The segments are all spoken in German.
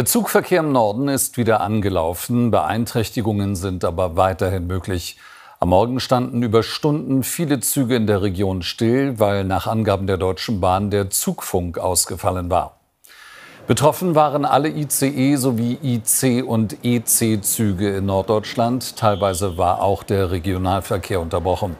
Der Zugverkehr im Norden ist wieder angelaufen, Beeinträchtigungen sind aber weiterhin möglich. Am Morgen standen über Stunden viele Züge in der Region still, weil nach Angaben der Deutschen Bahn der Zugfunk ausgefallen war. Betroffen waren alle ICE sowie IC und EC-Züge in Norddeutschland. Teilweise war auch der Regionalverkehr unterbrochen.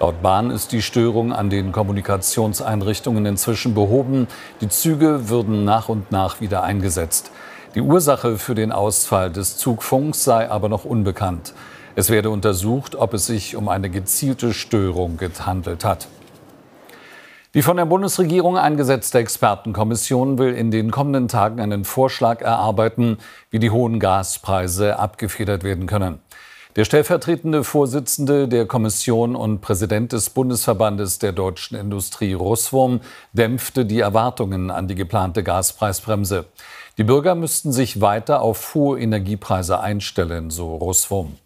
Laut Bahn ist die Störung an den Kommunikationseinrichtungen inzwischen behoben. Die Züge würden nach und nach wieder eingesetzt. Die Ursache für den Ausfall des Zugfunks sei aber noch unbekannt. Es werde untersucht, ob es sich um eine gezielte Störung gehandelt hat. Die von der Bundesregierung eingesetzte Expertenkommission will in den kommenden Tagen einen Vorschlag erarbeiten, wie die hohen Gaspreise abgefedert werden können. Der stellvertretende Vorsitzende der Kommission und Präsident des Bundesverbandes der deutschen Industrie Russwurm dämpfte die Erwartungen an die geplante Gaspreisbremse. Die Bürger müssten sich weiter auf hohe Energiepreise einstellen, so Russwurm.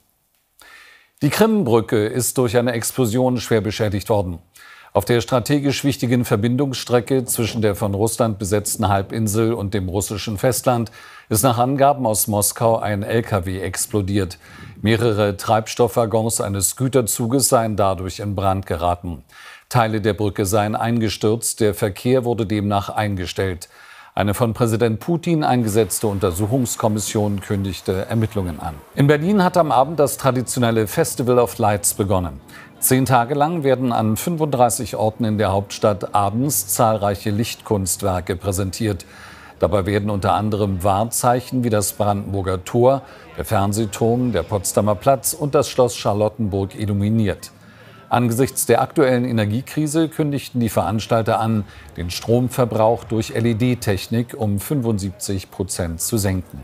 Die Krimbrücke ist durch eine Explosion schwer beschädigt worden. Auf der strategisch wichtigen Verbindungsstrecke zwischen der von Russland besetzten Halbinsel und dem russischen Festland ist nach Angaben aus Moskau ein LKW explodiert. Mehrere Treibstoffwaggons eines Güterzuges seien dadurch in Brand geraten. Teile der Brücke seien eingestürzt, der Verkehr wurde demnach eingestellt. Eine von Präsident Putin eingesetzte Untersuchungskommission kündigte Ermittlungen an. In Berlin hat am Abend das traditionelle Festival of Lights begonnen. Zehn Tage lang werden an 35 Orten in der Hauptstadt abends zahlreiche Lichtkunstwerke präsentiert. Dabei werden unter anderem Wahrzeichen wie das Brandenburger Tor, der Fernsehturm, der Potsdamer Platz und das Schloss Charlottenburg illuminiert. Angesichts der aktuellen Energiekrise kündigten die Veranstalter an, den Stromverbrauch durch LED-Technik um 75 Prozent zu senken.